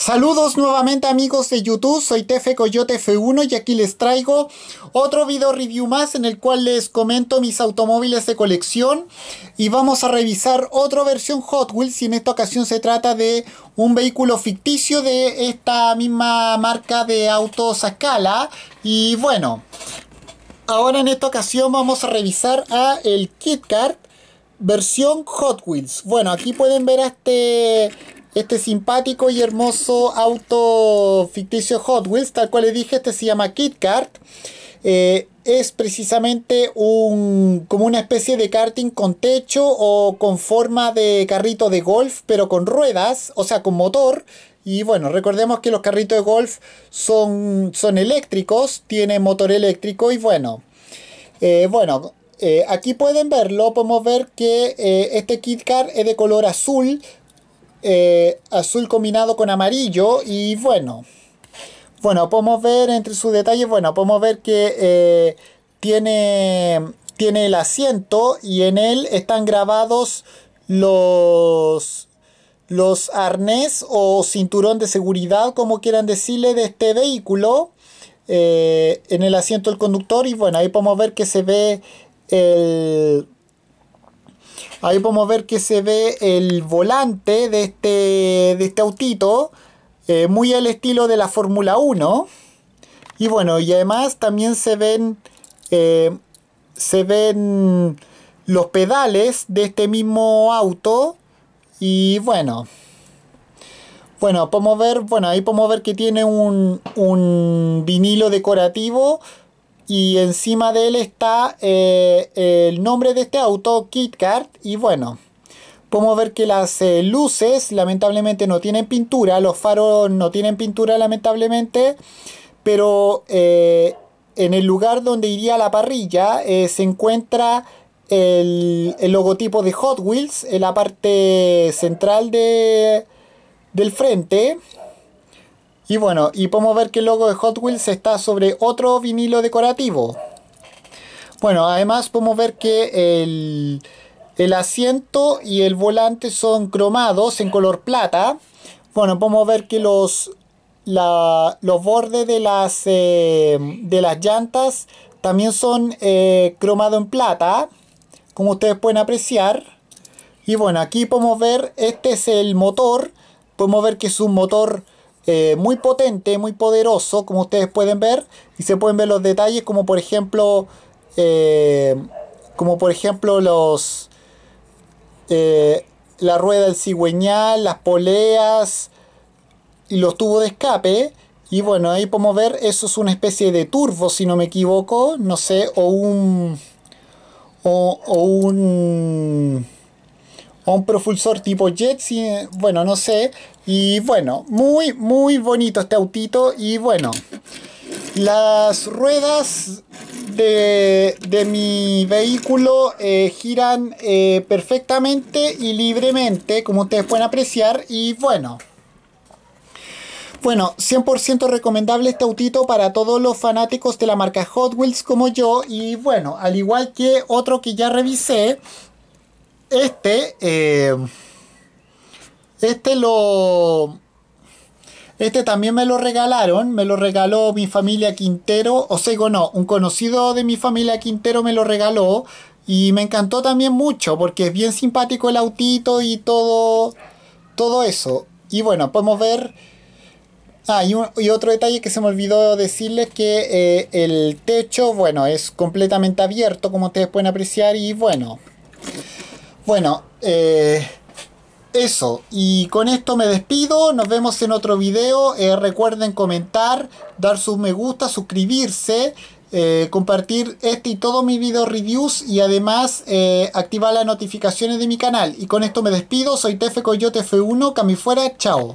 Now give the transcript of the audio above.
Saludos nuevamente amigos de YouTube, soy Tefe Coyote F1 y aquí les traigo otro video review más en el cual les comento mis automóviles de colección y vamos a revisar otra versión Hot Wheels y en esta ocasión se trata de un vehículo ficticio de esta misma marca de autos a y bueno, ahora en esta ocasión vamos a revisar a el KitKat versión Hot Wheels. Bueno, aquí pueden ver a este este simpático y hermoso auto ficticio Hot Wheels, tal cual le dije, este se llama Kit Kart. Eh, es precisamente un, como una especie de karting con techo o con forma de carrito de golf, pero con ruedas, o sea, con motor. Y bueno, recordemos que los carritos de golf son, son eléctricos, tienen motor eléctrico y bueno. Eh, bueno, eh, aquí pueden verlo, podemos ver que este Kit es de color azul, eh, azul combinado con amarillo y bueno, bueno, podemos ver entre sus detalles, bueno, podemos ver que eh, tiene, tiene el asiento y en él están grabados los los arnés o cinturón de seguridad, como quieran decirle, de este vehículo eh, en el asiento del conductor. Y bueno, ahí podemos ver que se ve el, Ahí podemos ver que se ve el volante de este, de este autito, eh, muy al estilo de la Fórmula 1. Y bueno, y además también se ven, eh, se ven los pedales de este mismo auto. Y bueno, bueno, podemos ver, bueno, ahí podemos ver que tiene un, un vinilo decorativo y encima de él está eh, el nombre de este auto, KitKat, y bueno, podemos ver que las eh, luces lamentablemente no tienen pintura, los faros no tienen pintura lamentablemente, pero eh, en el lugar donde iría la parrilla se encuentra el, logotipo de Hot Wheels en la parte central de, del frente. Y bueno, y podemos ver que el logo de Hot Wheels está sobre otro vinilo decorativo. Bueno, además podemos ver que el, asiento y el volante son cromados en color plata. Bueno, podemos ver que los, los bordes de las, eh, de las llantas también son eh, cromados en plata, como ustedes pueden apreciar. Y bueno, aquí podemos ver, este es el motor. Podemos ver que es un motor eh, muy potente, muy poderoso, como ustedes pueden ver. Y se pueden ver los detalles, como por ejemplo, eh, como por ejemplo los eh, la rueda del cigüeñal, las poleas y los tubos de escape. Y bueno, ahí podemos ver, eso es una especie de turbo, si no me equivoco, no sé, o un... o, o un o un propulsor tipo jet, eh, bueno, no sé. Y bueno, muy, muy bonito este autito. Y bueno, las ruedas de, mi vehículo eh, giran eh, perfectamente y libremente, como ustedes pueden apreciar. Y bueno. Bueno, 100% recomendable este autito para todos los fanáticos de la marca Hot Wheels como yo. Y bueno, al igual que otro que ya revisé, este, eh, este lo... Este también me lo regalaron, me lo regaló mi familia Quintero, o sea, no, un conocido de mi familia Quintero me lo regaló y me encantó también mucho porque es bien simpático el autito y todo, todo eso. Y bueno, podemos ver... Ah, y, otro detalle que se me olvidó decirles que eh, el techo, bueno, es completamente abierto como ustedes pueden apreciar y bueno, bueno, eh, eso. Y con esto me despido. Nos vemos en otro video. Eh, recuerden comentar, dar sus me gusta, suscribirse. Eh, compartir este y todos mis video reviews y además activar las notificaciones de mi canal. Y con esto me despido. Soy Tefe Coyote F1. Camifuera. Chao.